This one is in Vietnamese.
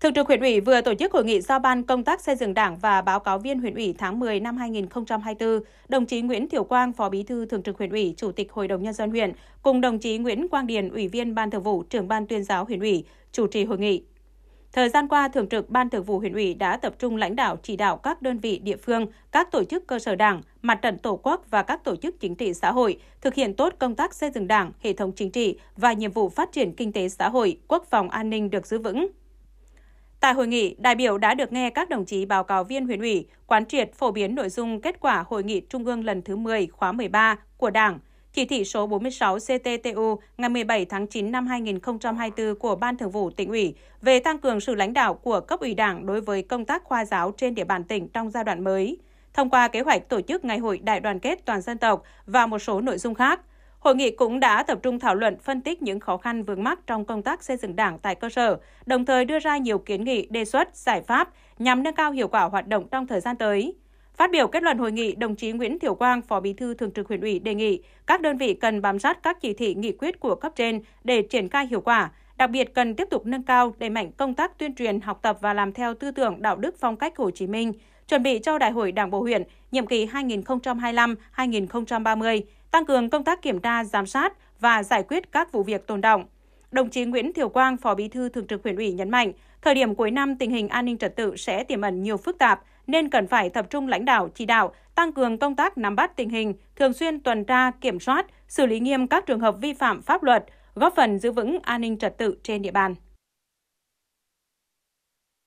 Thường trực huyện ủy vừa tổ chức hội nghị giao ban công tác xây dựng Đảng và báo cáo viên huyện ủy tháng 10 năm 2024. Đồng chí Nguyễn Thiểu Quang, Phó Bí thư Thường trực huyện ủy, Chủ tịch Hội đồng nhân dân huyện cùng đồng chí Nguyễn Quang Điền, Ủy viên Ban Thường vụ, Trưởng ban Tuyên giáo huyện ủy chủ trì hội nghị. Thời gian qua, Thường trực Ban Thường vụ huyện ủy đã tập trung lãnh đạo chỉ đạo các đơn vị địa phương, các tổ chức cơ sở Đảng, mặt trận Tổ quốc và các tổ chức chính trị xã hội thực hiện tốt công tác xây dựng Đảng, hệ thống chính trị và nhiệm vụ phát triển kinh tế xã hội, quốc phòng an ninh được giữ vững, Tại hội nghị, đại biểu đã được nghe các đồng chí báo cáo viên huyện ủy quán triệt phổ biến nội dung kết quả hội nghị Trung ương lần thứ 10 khóa 13 của Đảng, chỉ thị số 46 CTTU ngày 17 tháng 9 năm 2024 của Ban Thường vụ tỉnh ủy về tăng cường sự lãnh đạo của cấp ủy Đảng đối với công tác khoa giáo trên địa bàn tỉnh trong giai đoạn mới, thông qua kế hoạch tổ chức Ngày hội Đại đoàn kết toàn dân tộc và một số nội dung khác. Hội nghị cũng đã tập trung thảo luận, phân tích những khó khăn vướng mắc trong công tác xây dựng Đảng tại cơ sở, đồng thời đưa ra nhiều kiến nghị, đề xuất, giải pháp nhằm nâng cao hiệu quả hoạt động trong thời gian tới. Phát biểu kết luận hội nghị, đồng chí Nguyễn Thiểu Quang, Phó Bí thư Thường trực huyện ủy đề nghị các đơn vị cần bám sát các chỉ thị nghị quyết của cấp trên để triển khai hiệu quả, đặc biệt cần tiếp tục nâng cao đẩy mạnh công tác tuyên truyền, học tập và làm theo tư tưởng đạo đức phong cách Hồ Chí Minh, chuẩn bị cho Đại hội Đảng bộ huyện nhiệm kỳ 2025-2030 tăng cường công tác kiểm tra, giám sát và giải quyết các vụ việc tồn động. Đồng chí Nguyễn Thiều Quang, Phó Bí thư Thường trực huyện ủy nhấn mạnh, thời điểm cuối năm tình hình an ninh trật tự sẽ tiềm ẩn nhiều phức tạp nên cần phải tập trung lãnh đạo chỉ đạo, tăng cường công tác nắm bắt tình hình, thường xuyên tuần tra, kiểm soát, xử lý nghiêm các trường hợp vi phạm pháp luật, góp phần giữ vững an ninh trật tự trên địa bàn.